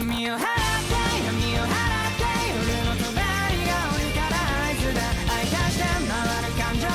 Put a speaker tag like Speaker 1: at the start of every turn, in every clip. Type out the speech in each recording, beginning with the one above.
Speaker 1: me meal. Hey!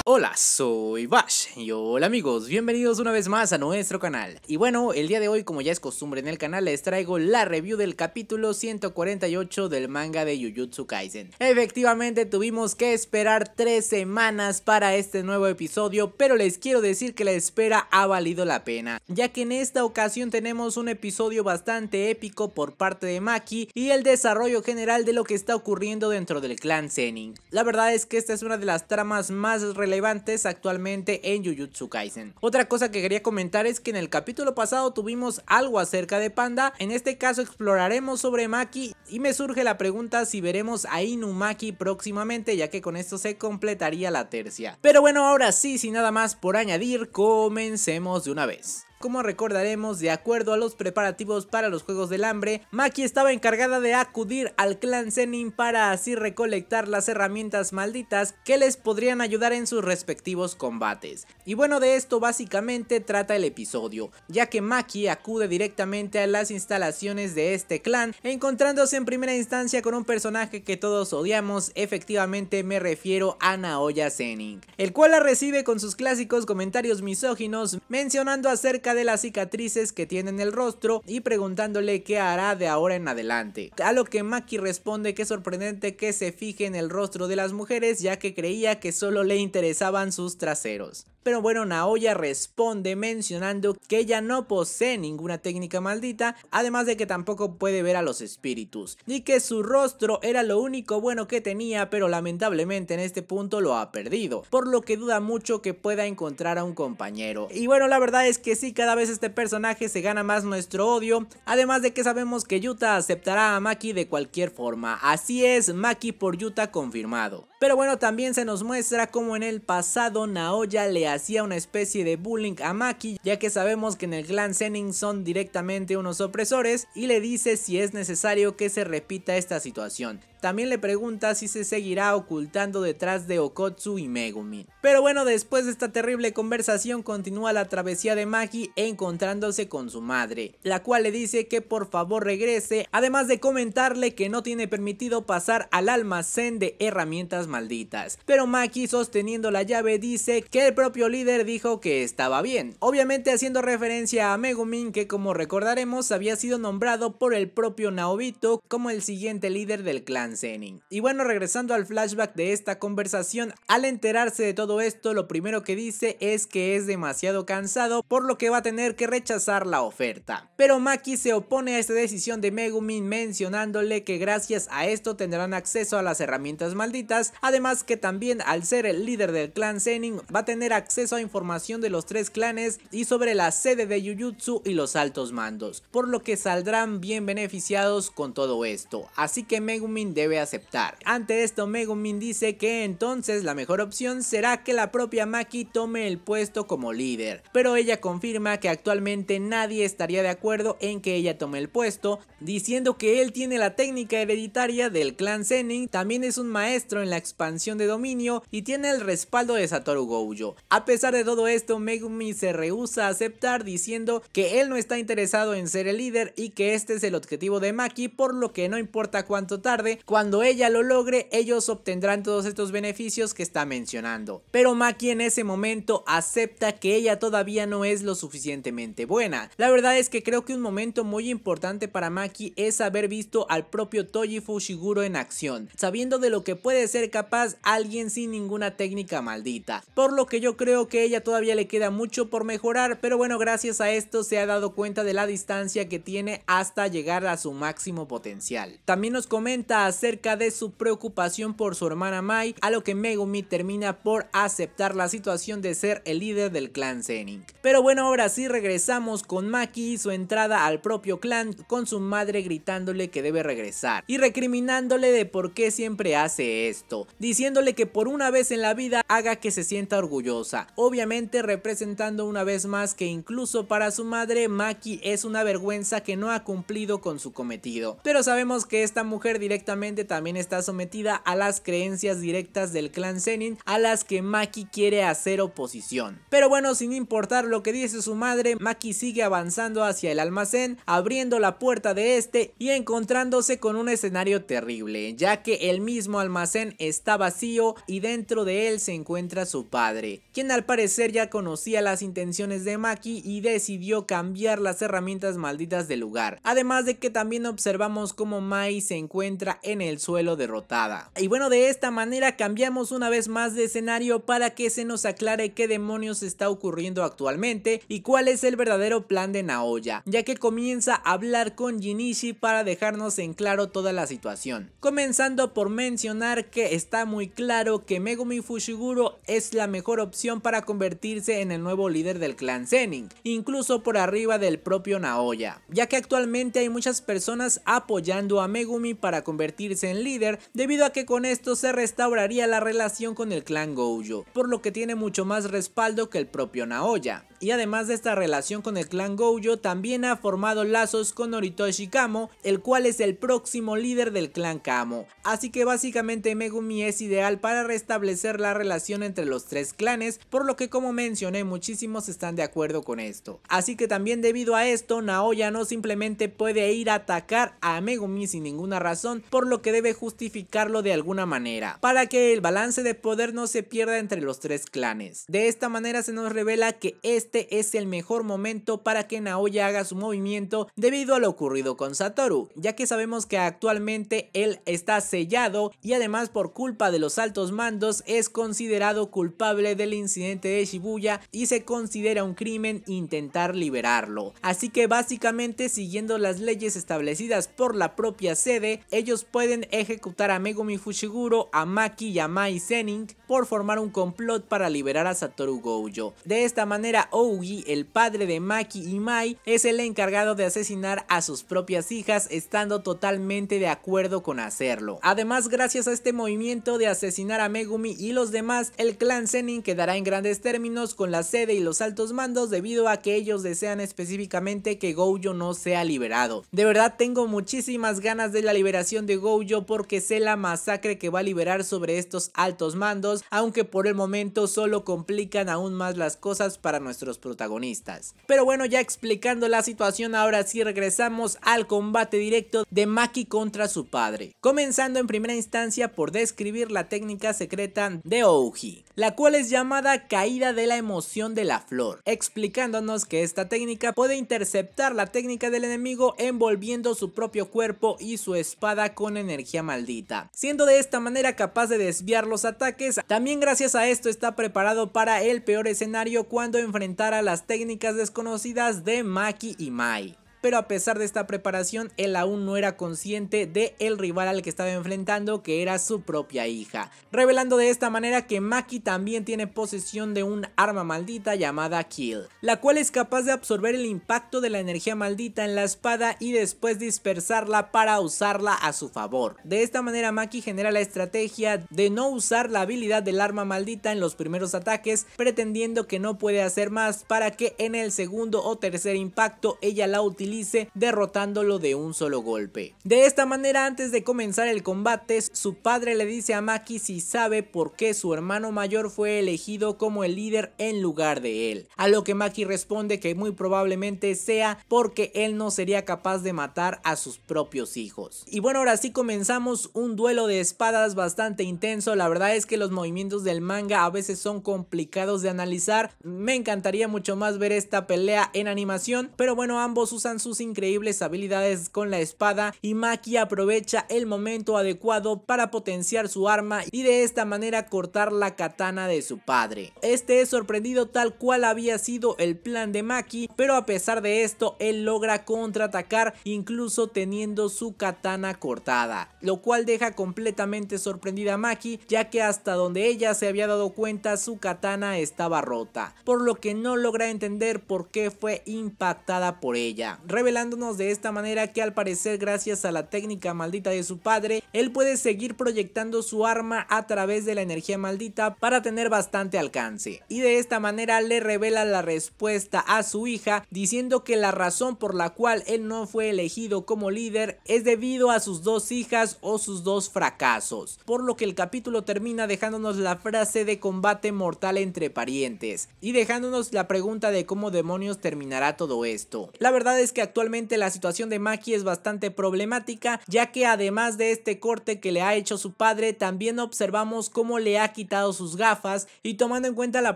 Speaker 1: Hola, soy Bash y hola amigos, bienvenidos una vez más a nuestro canal. Y bueno, el día de hoy como ya es costumbre en el canal les traigo la review del capítulo 148 del manga de Jujutsu Kaisen. Efectivamente tuvimos que esperar tres semanas para este nuevo episodio, pero les quiero decir que la espera ha valido la pena, ya que en esta ocasión tenemos un episodio bastante épico por parte de Maki y el desarrollo general de lo que está ocurriendo dentro del clan Zenin. La verdad es que esta es una de las tramas más relevantes relevantes actualmente en Jujutsu Kaisen. Otra cosa que quería comentar es que en el capítulo pasado tuvimos algo acerca de Panda, en este caso exploraremos sobre Maki y me surge la pregunta si veremos a Inumaki próximamente ya que con esto se completaría la tercia. Pero bueno, ahora sí, sin nada más por añadir, comencemos de una vez. Como recordaremos, de acuerdo a los preparativos para los Juegos del Hambre, Maki estaba encargada de acudir al clan Zenin para así recolectar las herramientas malditas que les podrían ayudar en sus respectivos combates. Y bueno, de esto básicamente trata el episodio, ya que Maki acude directamente a las instalaciones de este clan, encontrándose en primera instancia con un personaje que todos odiamos, efectivamente me refiero a Naoya Zenin, el cual la recibe con sus clásicos comentarios misóginos mencionando acerca de las cicatrices que tiene en el rostro y preguntándole qué hará de ahora en adelante. A lo que Maki responde que es sorprendente que se fije en el rostro de las mujeres ya que creía que solo le interesaban sus traseros. Pero bueno, Naoya responde mencionando que ella no posee ninguna técnica maldita, además de que tampoco puede ver a los espíritus, y que su rostro era lo único bueno que tenía, pero lamentablemente en este punto lo ha perdido, por lo que duda mucho que pueda encontrar a un compañero. Y bueno, la verdad es que sí, cada vez este personaje se gana más nuestro odio, además de que sabemos que Yuta aceptará a Maki de cualquier forma. Así es, Maki por Yuta confirmado. Pero bueno, también se nos muestra como en el pasado Naoya le hacía una especie de bullying a Maki, ya que sabemos que en el clan Zenin son directamente unos opresores y le dice si es necesario que se repita esta situación. También le pregunta si se seguirá ocultando detrás de Okotsu y Megumin. Pero bueno, después de esta terrible conversación continúa la travesía de Maki encontrándose con su madre, la cual le dice que por favor regrese, además de comentarle que no tiene permitido pasar al almacén de herramientas malditas. Pero Maki sosteniendo la llave dice que el propio líder dijo que estaba bien, obviamente haciendo referencia a Megumin que como recordaremos había sido nombrado por el propio Naobito como el siguiente líder del clan Zenin Y bueno, regresando al flashback de esta conversación, al enterarse de todo esto, lo primero que dice es que es demasiado cansado, por lo que va a tener que rechazar la oferta. Pero Maki se opone a esta decisión de Megumin mencionándole que gracias a esto tendrán acceso a las herramientas malditas, además que también al ser el líder del clan Zenin va a tener acceso a información de los tres clanes y sobre la sede de Jujutsu y los altos mandos, por lo que saldrán bien beneficiados con todo esto. Así que Megumin debe aceptar. Ante esto Megumin dice que entonces la mejor opción será que la propia Maki tome el puesto como líder, pero ella confirma que actualmente nadie estaría de acuerdo en que ella tome el puesto, diciendo que él tiene la técnica hereditaria del clan Zenin, también es un maestro en la expansión de dominio y tiene el respaldo de Satoru Gojo. A pesar de todo esto, Megumi se rehúsa a aceptar diciendo que él no está interesado en ser el líder y que este es el objetivo de Maki, por lo que no importa cuánto tarde, cuando ella lo logre, ellos obtendrán todos estos beneficios que está mencionando. Pero Maki en ese momento acepta que ella todavía no es lo suficientemente buena. La verdad es que creo que un momento muy importante para Maki es haber visto al propio Toji Fushiguro en acción, sabiendo de lo que puede ser capaz alguien sin ninguna técnica maldita. Por lo que yo creo que ella todavía le queda mucho por mejorar, pero bueno, gracias a esto se ha dado cuenta de la distancia que tiene hasta llegar a su máximo potencial. También nos comenta acerca de su preocupación por su hermana Mai, a lo que Megumi termina por aceptar la situación de ser el líder del clan Zenin. Pero bueno, ahora sí regresamos con Maki y su entrada al propio clan con su madre gritándole que debe regresar y recriminándole de por qué siempre hace esto, diciéndole que por una vez en la vida haga que se sienta orgullosa, obviamente representando una vez más que incluso para su madre Maki es una vergüenza que no ha cumplido con su cometido. Pero sabemos que esta mujer directamente también está sometida a las creencias directas del clan Zenin a las que Maki quiere hacer oposición. Pero bueno, sin importar lo que dice su madre, Maki sigue avanzando hacia el almacén, abriendo la puerta de este y encontrándose con un escenario terrible, ya que el mismo almacén está vacío y dentro de él se encuentra su padre, quien al parecer ya conocía las intenciones de Maki y decidió cambiar las herramientas malditas del lugar. Además de que también observamos cómo Mai se encuentra en el suelo derrotada. Y bueno, de esta manera cambiamos una vez más de escenario para que se nos aclare qué demonios está ocurriendo actualmente y cuál es el verdadero plan de Naoya, ya que comienza a hablar con Jinishi para dejarnos en claro toda la situación. Comenzando por mencionar que está muy claro que Megumi Fushiguro es la mejor opción para convertirse en el nuevo líder del clan Zenin, incluso por arriba del propio Naoya, ya que actualmente hay muchas personas apoyando a Megumi para convertir en líder debido a que con esto se restauraría la relación con el clan Gojo, por lo que tiene mucho más respaldo que el propio Naoya. Y además de esta relación con el clan Gojo, también ha formado lazos con Noritoshi Kamo, el cual es el próximo líder del clan Kamo. Así que básicamente Megumi es ideal para restablecer la relación entre los tres clanes, por lo que como mencioné muchísimos están de acuerdo con esto. Así que también debido a esto, Naoya no simplemente puede ir a atacar a Megumi sin ninguna razón, por lo que debe justificarlo de alguna manera, para que el balance de poder no se pierda entre los tres clanes. De esta manera se nos revela que este es el mejor momento para que Naoya haga su movimiento debido a lo ocurrido con Satoru, ya que sabemos que actualmente él está sellado y además por culpa de los altos mandos es considerado culpable del incidente de Shibuya y se considera un crimen intentar liberarlo. Así que básicamente siguiendo las leyes establecidas por la propia sede, ellos pueden ejecutar a Megumi Fushiguro, a Maki, y a Mai Zenin por formar un complot para liberar a Satoru Gojo. De esta manera Ougi, el padre de Maki y Mai, es el encargado de asesinar a sus propias hijas estando totalmente de acuerdo con hacerlo. Además, gracias a este movimiento de asesinar a Megumi y los demás, el clan Zenin quedará en grandes términos con la sede y los altos mandos debido a que ellos desean específicamente que Gojo no sea liberado. De verdad tengo muchísimas ganas de la liberación de Gojo porque sé la masacre que va a liberar sobre estos altos mandos, aunque por el momento solo complican aún más las cosas para nuestros protagonistas. Pero bueno, ya explicando la situación, ahora sí regresamos al combate directo de Maki contra su padre, comenzando en primera instancia por describir la técnica secreta de Ouji, la cual es llamada caída de la emoción de la flor, explicándonos que esta técnica puede interceptar la técnica del enemigo envolviendo su propio cuerpo y su espada con energía maldita, siendo de esta manera capaz de desviar los ataques. También gracias a esto está preparado para el peor escenario cuando enfrentara las técnicas desconocidas de Maki y Mai pero a pesar de esta preparación, él aún no era consciente de el rival al que estaba enfrentando, que era su propia hija. Revelando de esta manera que Maki también tiene posesión de un arma maldita llamada Kill, la cual es capaz de absorber el impacto de la energía maldita en la espada y después dispersarla para usarla a su favor. De esta manera Maki genera la estrategia de no usar la habilidad del arma maldita en los primeros ataques, pretendiendo que no puede hacer más para que en el segundo o tercer impacto ella la utilice dice derrotándolo de un solo golpe. De esta manera antes de comenzar el combate su padre le dice a Maki si sabe por qué su hermano mayor fue elegido como el líder en lugar de él, a lo que Maki responde que muy probablemente sea porque él no sería capaz de matar a sus propios hijos. Y bueno ahora sí comenzamos un duelo de espadas bastante intenso, la verdad es que los movimientos del manga a veces son complicados de analizar, me encantaría mucho más ver esta pelea en animación, pero bueno ambos usan sus increíbles habilidades con la espada y Maki aprovecha el momento adecuado para potenciar su arma y de esta manera cortar la katana de su padre. Este es sorprendido tal cual había sido el plan de Maki, pero a pesar de esto él logra contraatacar incluso teniendo su katana cortada, lo cual deja completamente sorprendida a Maki ya que hasta donde ella se había dado cuenta su katana estaba rota, por lo que no logra entender por qué fue impactada por ella revelándonos de esta manera que al parecer gracias a la técnica maldita de su padre, él puede seguir proyectando su arma a través de la energía maldita para tener bastante alcance. Y de esta manera le revela la respuesta a su hija diciendo que la razón por la cual él no fue elegido como líder es debido a sus dos hijas o sus dos fracasos. Por lo que el capítulo termina dejándonos la frase de combate mortal entre parientes y dejándonos la pregunta de cómo demonios terminará todo esto. La verdad es que actualmente la situación de Maki es bastante problemática, ya que además de este corte que le ha hecho su padre, también observamos cómo le ha quitado sus gafas y tomando en cuenta la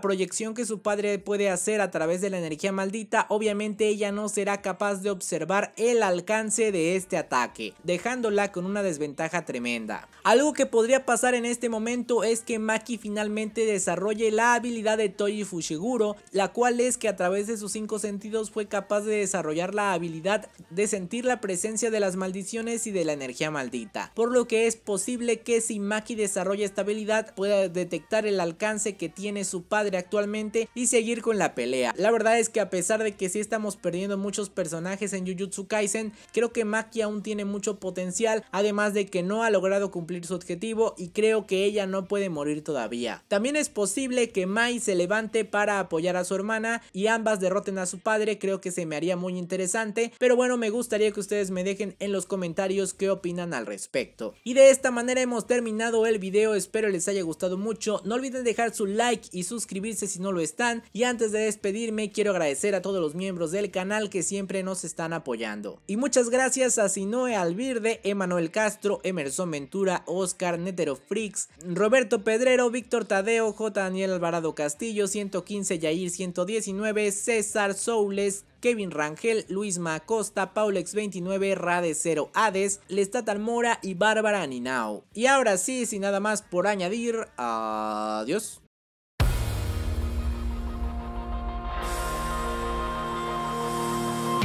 Speaker 1: proyección que su padre puede hacer a través de la energía maldita, obviamente ella no será capaz de observar el alcance de este ataque, dejándola con una desventaja tremenda. Algo que podría pasar en este momento es que Maki finalmente desarrolle la habilidad de Toji Fushiguro, la cual es que a través de sus cinco sentidos fue capaz de desarrollar la habilidad de sentir la presencia de las maldiciones y de la energía maldita, por lo que es posible que si Maki desarrolla esta habilidad pueda detectar el alcance que tiene su padre actualmente y seguir con la pelea. La verdad es que a pesar de que sí estamos perdiendo muchos personajes en Jujutsu Kaisen, creo que Maki aún tiene mucho potencial, además de que no ha logrado cumplir su objetivo y creo que ella no puede morir todavía. También es posible que Mai se levante para apoyar a su hermana y ambas derroten a su padre, creo que se me haría muy interesante pero bueno, me gustaría que ustedes me dejen en los comentarios qué opinan al respecto. Y de esta manera hemos terminado el video, espero les haya gustado mucho, no olviden dejar su like y suscribirse si no lo están, y antes de despedirme quiero agradecer a todos los miembros del canal que siempre nos están apoyando. Y muchas gracias a Sinoe Alvirde, Emanuel Castro, Emerson Ventura, Oscar Netero Freaks, Roberto Pedrero, Víctor Tadeo, J. Daniel Alvarado Castillo, 115 Yair 119, César Soules, Kevin Rangel, Luis Macosta, Paulex29, Rade 0 Hades, Lestatal Mora y Bárbara Ninao. Y ahora sí, sin nada más por añadir, adiós.